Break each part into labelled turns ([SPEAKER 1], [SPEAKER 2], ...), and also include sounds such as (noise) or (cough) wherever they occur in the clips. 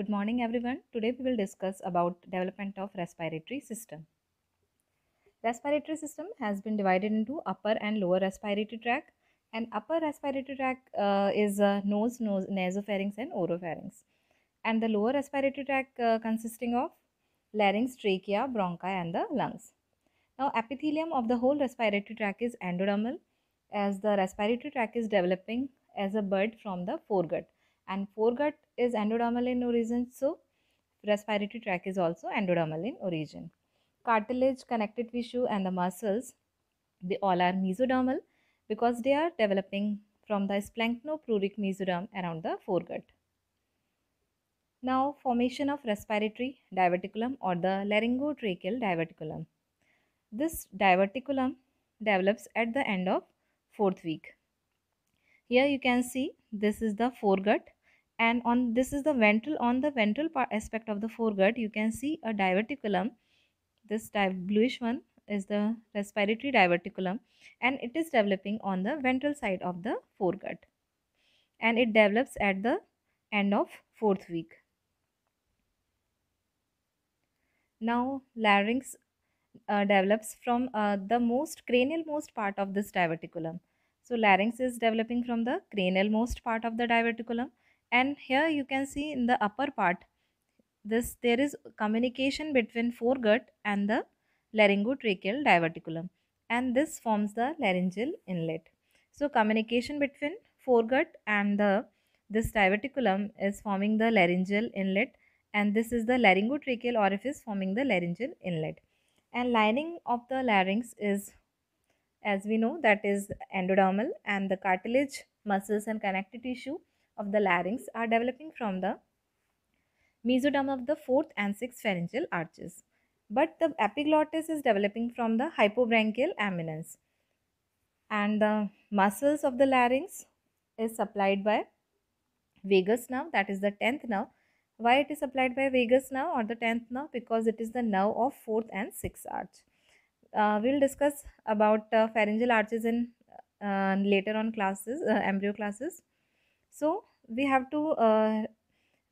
[SPEAKER 1] Good morning everyone. Today we will discuss about development of respiratory system. Respiratory system has been divided into upper and lower respiratory tract and upper respiratory tract uh, is uh, nose, nose, nasopharynx and oropharynx and the lower respiratory tract uh, consisting of larynx, trachea, bronchi and the lungs. Now epithelium of the whole respiratory tract is endodermal as the respiratory tract is developing as a bud from the foregut and foregut is endodermal in origin so respiratory tract is also endodermal in origin cartilage connective tissue and the muscles they all are mesodermal because they are developing from the splenopruric mesoderm around the foregut now formation of respiratory diverticulum or the laryngotracheal diverticulum this diverticulum develops at the end of fourth week here you can see this is the foregut and on this is the ventral on the ventral part aspect of the foregut you can see a diverticulum this bluish one is the respiratory diverticulum and it is developing on the ventral side of the foregut and it develops at the end of fourth week now larynx uh, develops from uh, the most cranial most part of this diverticulum so larynx is developing from the cranial most part of the diverticulum and here you can see in the upper part this there is communication between foregut and the laryngotracheal diverticulum and this forms the laryngeal inlet so communication between foregut and the this diverticulum is forming the laryngeal inlet and this is the laryngotracheal orifice forming the laryngeal inlet and lining of the larynx is as we know that is endodermal and the cartilage muscles and connective tissue of the larynx are developing from the mesoderm of the fourth and sixth pharyngeal arches. But the epiglottis is developing from the hypobranchial eminence. And the muscles of the larynx is supplied by vagus nerve, that is the 10th nerve. Why it is supplied by vagus nerve or the 10th nerve? Because it is the nerve of 4th and 6th arch. Uh, we'll discuss about uh, pharyngeal arches in uh, later on classes, uh, embryo classes. So, we have to uh,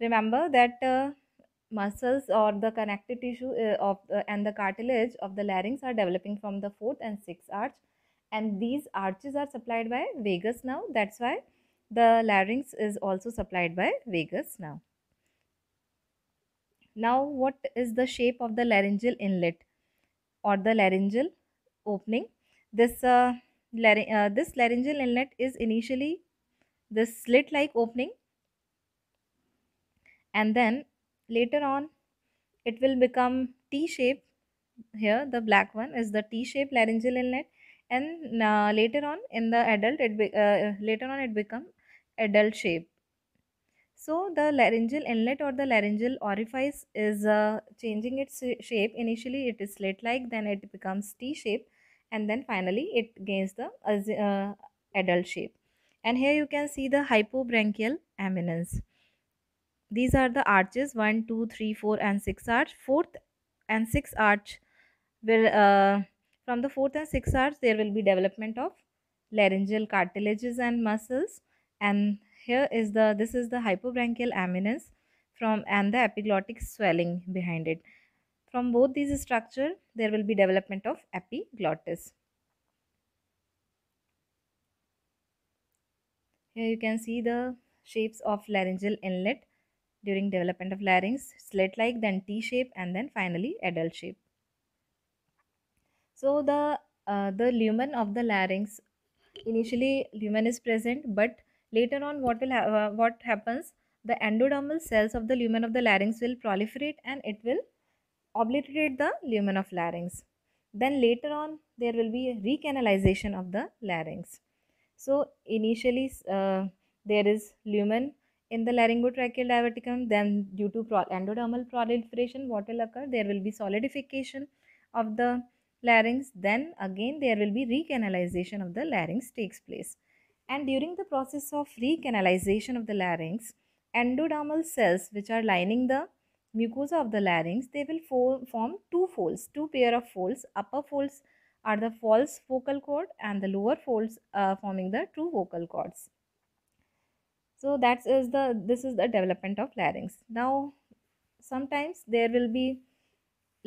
[SPEAKER 1] remember that uh, muscles or the connective tissue uh, of uh, and the cartilage of the larynx are developing from the fourth and sixth arch and these arches are supplied by vagus now. that's why the larynx is also supplied by vagus now. now what is the shape of the laryngeal inlet or the laryngeal opening this uh, uh, this laryngeal inlet is initially this slit like opening and then later on it will become T shape here the black one is the T shape laryngeal inlet and uh, later on in the adult it be, uh, later on it become adult shape so the laryngeal inlet or the laryngeal orifice is uh, changing its shape initially it is slit like then it becomes T shape and then finally it gains the uh, uh, adult shape and here you can see the hypobranchial eminence these are the arches 1 2 3 4 and 6 arch fourth and sixth arch will uh, from the fourth and sixth arch there will be development of laryngeal cartilages and muscles and here is the this is the hypobranchial eminence from and the epiglottic swelling behind it from both these structure there will be development of epiglottis Here you can see the shapes of laryngeal inlet during development of larynx, slit-like, then T-shape and then finally adult shape. So the, uh, the lumen of the larynx, initially lumen is present but later on what will ha uh, what happens the endodermal cells of the lumen of the larynx will proliferate and it will obliterate the lumen of larynx then later on there will be recanalization of the larynx so initially uh, there is lumen in the laryngotracheal diverticulum then due to pro endodermal proliferation what will occur there will be solidification of the larynx then again there will be recanalization of the larynx takes place and during the process of recanalization of the larynx endodermal cells which are lining the mucosa of the larynx they will form two folds two pair of folds upper folds are the false vocal cord and the lower folds uh, forming the true vocal cords. So that is the this is the development of larynx. Now sometimes there will be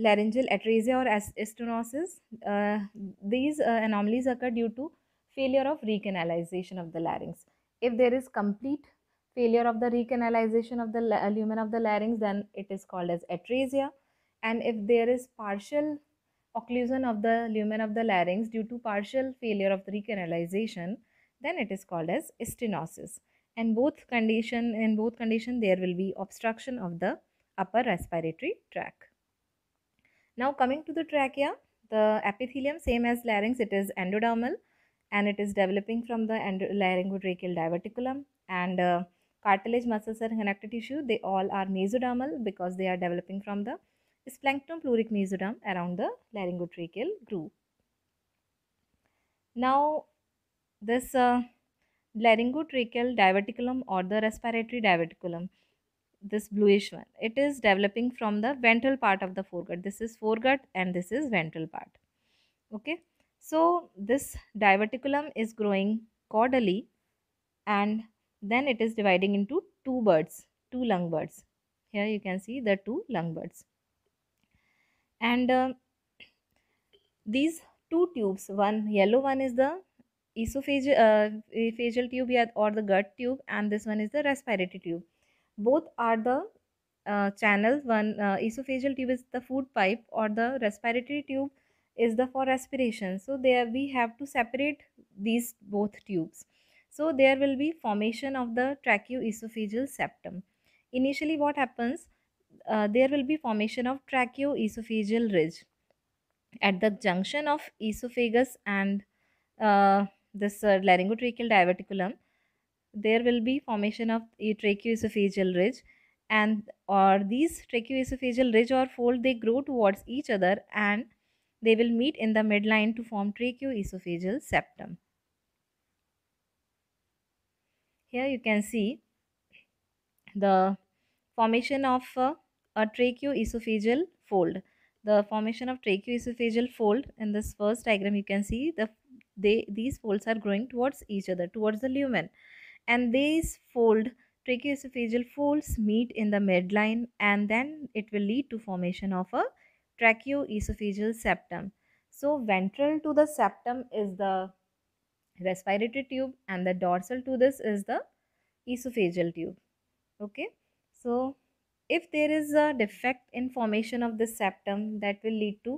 [SPEAKER 1] laryngeal atresia or stenosis. Uh, these uh, anomalies occur due to failure of recanalization of the larynx. If there is complete failure of the recanalization of the lumen of the larynx, then it is called as atresia. And if there is partial occlusion of the lumen of the larynx due to partial failure of the recanalization, then it is called as stenosis. And both condition, in both condition, there will be obstruction of the upper respiratory tract. Now coming to the trachea, the epithelium, same as larynx, it is endodermal and it is developing from the laryngotracheal diverticulum and uh, cartilage muscles and connective tissue. They all are mesodermal because they are developing from the is plankton pleuric mesoderm around the laryngotracheal groove. Now, this uh, laryngotracheal diverticulum or the respiratory diverticulum, this bluish one, it is developing from the ventral part of the foregut. This is foregut and this is ventral part. Okay. So, this diverticulum is growing caudally and then it is dividing into two buds, two lung buds. Here you can see the two lung buds and uh, these two tubes one yellow one is the esophageal uh, tube or the gut tube and this one is the respiratory tube both are the uh, channels one uh, esophageal tube is the food pipe or the respiratory tube is the for respiration so there we have to separate these both tubes so there will be formation of the tracheoesophageal septum initially what happens uh, there will be formation of tracheoesophageal ridge at the junction of esophagus and uh, this uh, laryngotracheal diverticulum there will be formation of a tracheoesophageal ridge and or these tracheoesophageal ridge or fold they grow towards each other and they will meet in the midline to form tracheoesophageal septum here you can see the formation of uh, a tracheoesophageal fold. The formation of tracheoesophageal fold in this first diagram you can see the they these folds are growing towards each other towards the lumen and these fold tracheoesophageal folds meet in the midline and then it will lead to formation of a tracheoesophageal septum. So ventral to the septum is the respiratory tube and the dorsal to this is the esophageal tube. Okay. So if there is a defect in formation of the septum that will lead to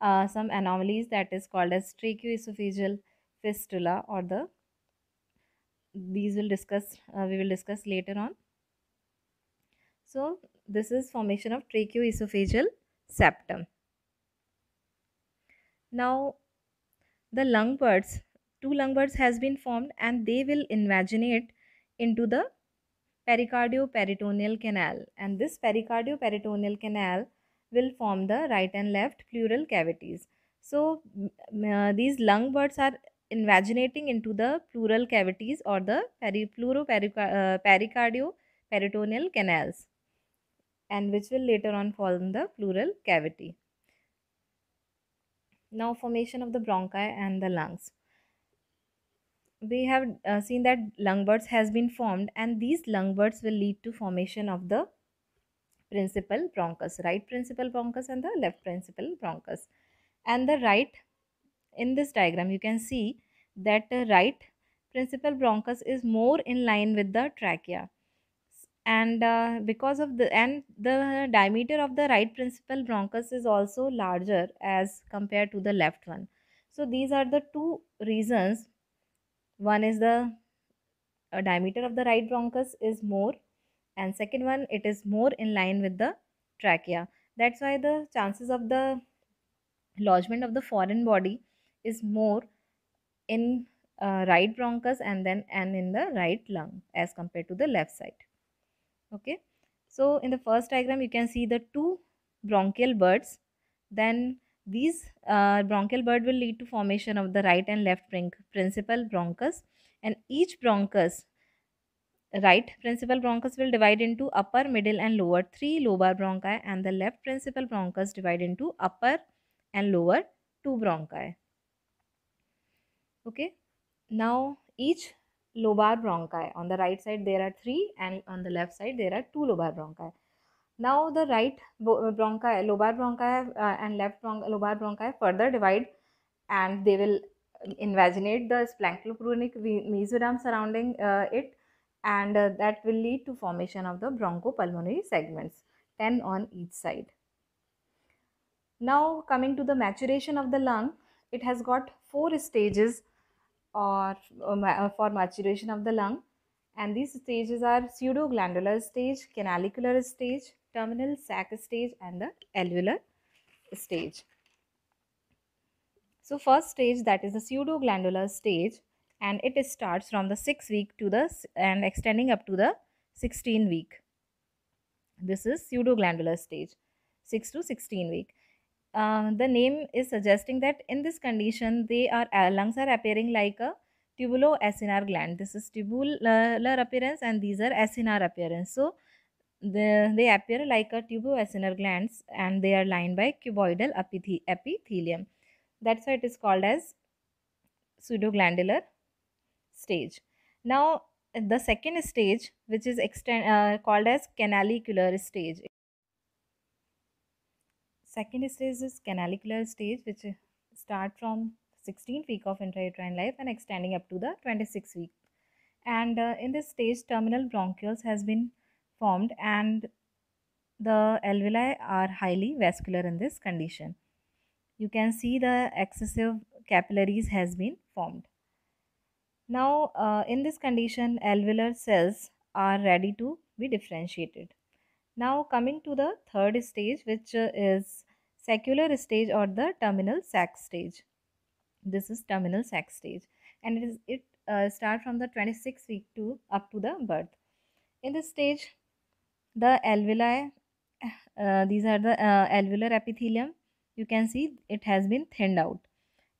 [SPEAKER 1] uh, some anomalies that is called as tracheoesophageal fistula or the these will discuss uh, we will discuss later on so this is formation of tracheoesophageal septum now the lung buds two lung buds has been formed and they will invaginate into the pericardio-peritoneal canal and this pericardio-peritoneal canal will form the right and left pleural cavities. So uh, these lung buds are invaginating into the pleural cavities or the peri uh, pericardio-peritoneal canals and which will later on form the pleural cavity. Now formation of the bronchi and the lungs we have uh, seen that lung buds has been formed and these lung buds will lead to formation of the principal bronchus right principal bronchus and the left principal bronchus and the right in this diagram you can see that the right principal bronchus is more in line with the trachea and uh, because of the and the diameter of the right principal bronchus is also larger as compared to the left one so these are the two reasons one is the uh, diameter of the right bronchus is more and second one it is more in line with the trachea that's why the chances of the lodgement of the foreign body is more in uh, right bronchus and then and in the right lung as compared to the left side okay so in the first diagram you can see the two bronchial buds then these uh, bronchial bud will lead to formation of the right and left principal bronchus and each bronchus right principal bronchus will divide into upper middle and lower three lobar bronchi and the left principal bronchus divide into upper and lower two bronchi okay now each lobar bronchi on the right side there are three and on the left side there are two lobar bronchi now the right uh, bronchi, lobar bronchi uh, and left bronchi, lobar bronchi further divide and they will uh, invaginate the splanchopuronic mesoderm surrounding uh, it and uh, that will lead to formation of the bronchopulmonary segments 10 on each side. Now coming to the maturation of the lung, it has got four stages or uh, uh for maturation of the lung and these stages are pseudoglandular stage, canalicular stage, terminal sac stage and the alveolar stage. So first stage that is the pseudoglandular stage and it starts from the sixth week to the and extending up to the 16 week. This is pseudoglandular stage 6 to 16 week. Uh, the name is suggesting that in this condition they are uh, lungs are appearing like a tubulo SNR gland. This is tubular appearance and these are acinar appearance. So the, they appear like a tubuoacinar glands and they are lined by cuboidal epithelium. That's why it is called as pseudoglandular stage. Now, the second stage, which is extend, uh, called as canalicular stage. Second stage is canalicular stage, which start from sixteen week of intrauterine life and extending up to the twenty six week. And uh, in this stage, terminal bronchioles has been formed and the alveoli are highly vascular in this condition. You can see the excessive capillaries has been formed. Now uh, in this condition alveolar cells are ready to be differentiated. Now coming to the third stage which uh, is secular stage or the terminal sac stage. This is terminal sac stage and it is it uh, start from the 26th week to up to the birth. In this stage the alveoli uh, these are the uh, alveolar epithelium you can see it has been thinned out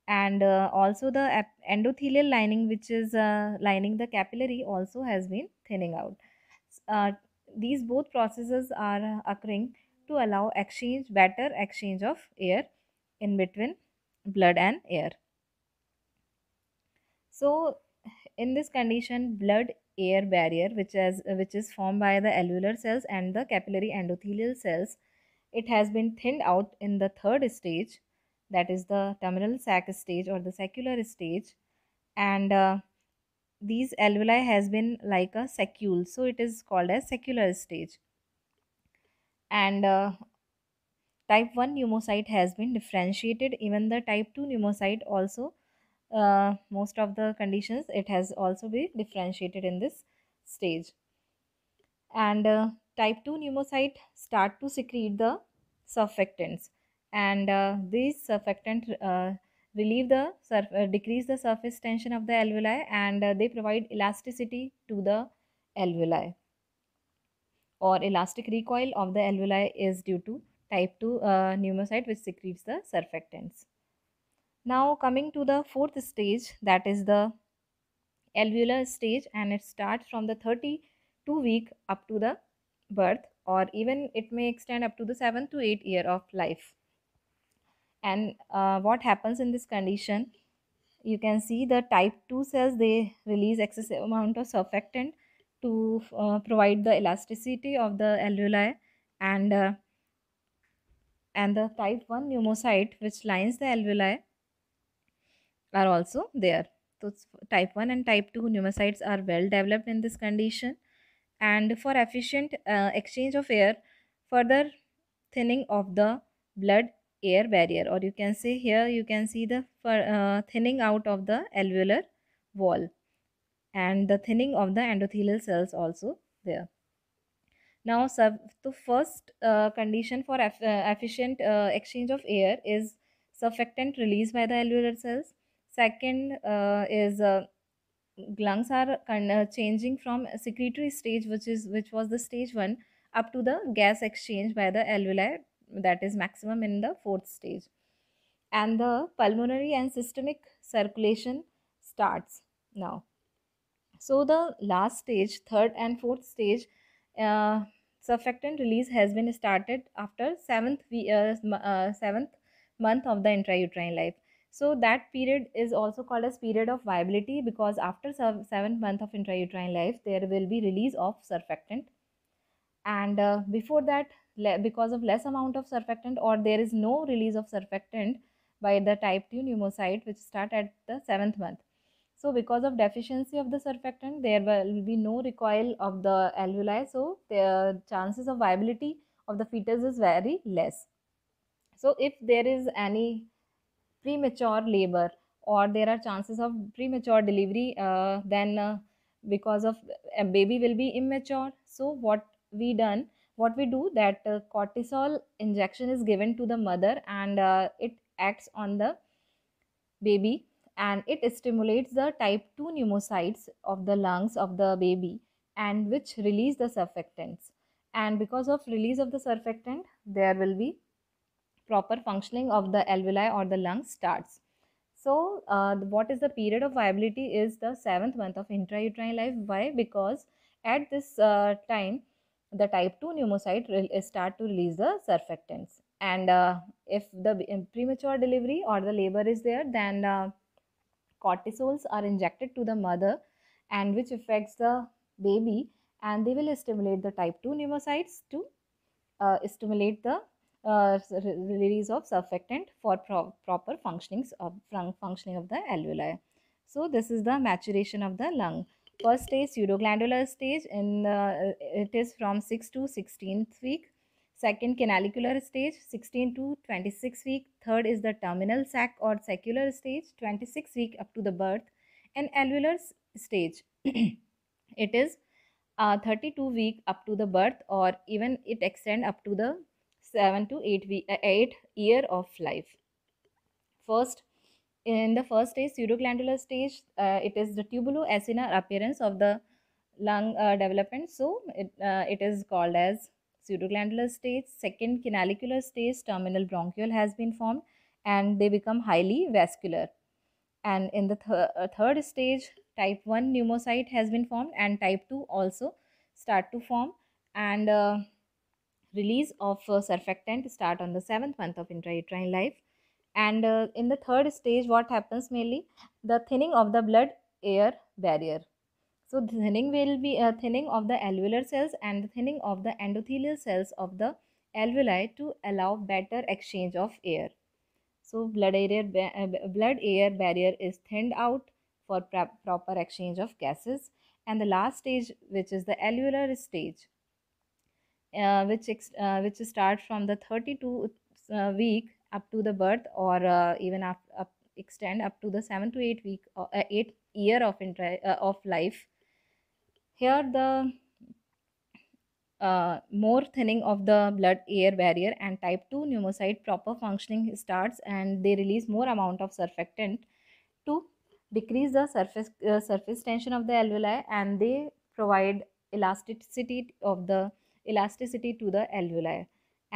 [SPEAKER 1] and uh, also the endothelial lining which is uh, lining the capillary also has been thinning out uh, these both processes are occurring to allow exchange better exchange of air in between blood and air so in this condition blood air barrier which has which is formed by the alveolar cells and the capillary endothelial cells it has been thinned out in the third stage that is the terminal sac stage or the secular stage and uh, these alveoli has been like a secule, so it is called as secular stage and uh, type 1 pneumocyte has been differentiated even the type 2 pneumocyte also uh, most of the conditions it has also been differentiated in this stage and uh, type 2 pneumocyte start to secrete the surfactants and uh, these surfactant uh, relieve the surf uh, decrease the surface tension of the alveoli and uh, they provide elasticity to the alveoli or elastic recoil of the alveoli is due to type 2 uh, pneumocyte which secretes the surfactants now coming to the fourth stage that is the alveolar stage and it starts from the 32 week up to the birth or even it may extend up to the 7th to 8th year of life. And uh, what happens in this condition? You can see the type 2 cells they release excessive amount of surfactant to uh, provide the elasticity of the alveoli and uh, and the type 1 pneumocyte which lines the alveoli are also there. So type 1 and type 2 pneumocytes are well developed in this condition. And for efficient uh, exchange of air, further thinning of the blood air barrier or you can say here you can see the uh, thinning out of the alveolar wall and the thinning of the endothelial cells also there. Now the first uh, condition for uh, efficient uh, exchange of air is surfactant released by the alveolar cells Second uh, is uh, lungs are kind of uh, changing from secretory stage, which is which was the stage one, up to the gas exchange by the alveoli, that is maximum in the fourth stage, and the pulmonary and systemic circulation starts now. So the last stage, third and fourth stage, uh, surfactant release has been started after seventh we uh, uh, seventh month of the intrauterine life. So that period is also called as period of viability because after seventh month of intrauterine life, there will be release of surfactant. And uh, before that, because of less amount of surfactant or there is no release of surfactant by the type 2 pneumocyte which start at the seventh month. So because of deficiency of the surfactant, there will be no recoil of the alveoli. So the chances of viability of the fetus is very less. So if there is any premature labor or there are chances of premature delivery uh, then uh, because of a baby will be immature so what we done what we do that uh, cortisol injection is given to the mother and uh, it acts on the baby and it stimulates the type 2 pneumocytes of the lungs of the baby and which release the surfactants and because of release of the surfactant there will be proper functioning of the alveoli or the lungs starts. So, uh, what is the period of viability is the seventh month of intrauterine life. Why? Because at this uh, time, the type 2 pneumocyte start to release the surfactants. And uh, if the premature delivery or the labor is there, then uh, cortisols are injected to the mother and which affects the baby and they will stimulate the type 2 pneumocytes to uh, stimulate the uh, release of surfactant for pro proper functionings of functioning of the alveoli. So this is the maturation of the lung. First stage pseudoglandular stage in uh, it is from 6 to 16th week. Second canalicular stage 16 to 26 week. Third is the terminal sac or secular stage 26 week up to the birth and alveolar stage (clears throat) it is uh, 32 week up to the birth or even it extend up to the 7 to 8 week, uh, 8 year of life first in the first stage pseudoglandular stage uh, it is the tubuloacinar appearance of the lung uh, development so it, uh, it is called as pseudoglandular stage second canalicular stage terminal bronchial has been formed and they become highly vascular and in the th uh, third stage type 1 pneumocyte has been formed and type 2 also start to form and uh, release of uh, surfactant start on the seventh month of intrauterine life and uh, in the third stage what happens mainly the thinning of the blood air barrier so thinning will be uh, thinning of the alveolar cells and thinning of the endothelial cells of the alveoli to allow better exchange of air so blood air uh, blood air barrier is thinned out for proper exchange of gases and the last stage which is the alveolar stage uh, which uh, which starts from the 32 uh, week up to the birth or even up, up extend up to the 7 to 8 week uh, 8 year of inter- of life here the uh, more thinning of the blood air barrier and type 2 pneumocyte proper functioning starts and they release more amount of surfactant to decrease the surface uh, surface tension of the alveoli and they provide elasticity of the elasticity to the alveoli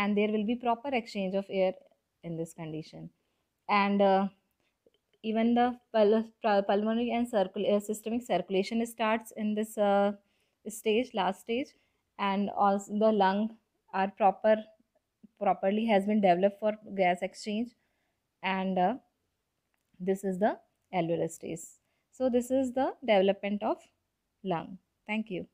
[SPEAKER 1] and there will be proper exchange of air in this condition and uh, even the pulmonary and circul- uh, systemic circulation starts in this uh, stage last stage and also the lung are proper properly has been developed for gas exchange and uh, this is the alveolar stage so this is the development of lung thank you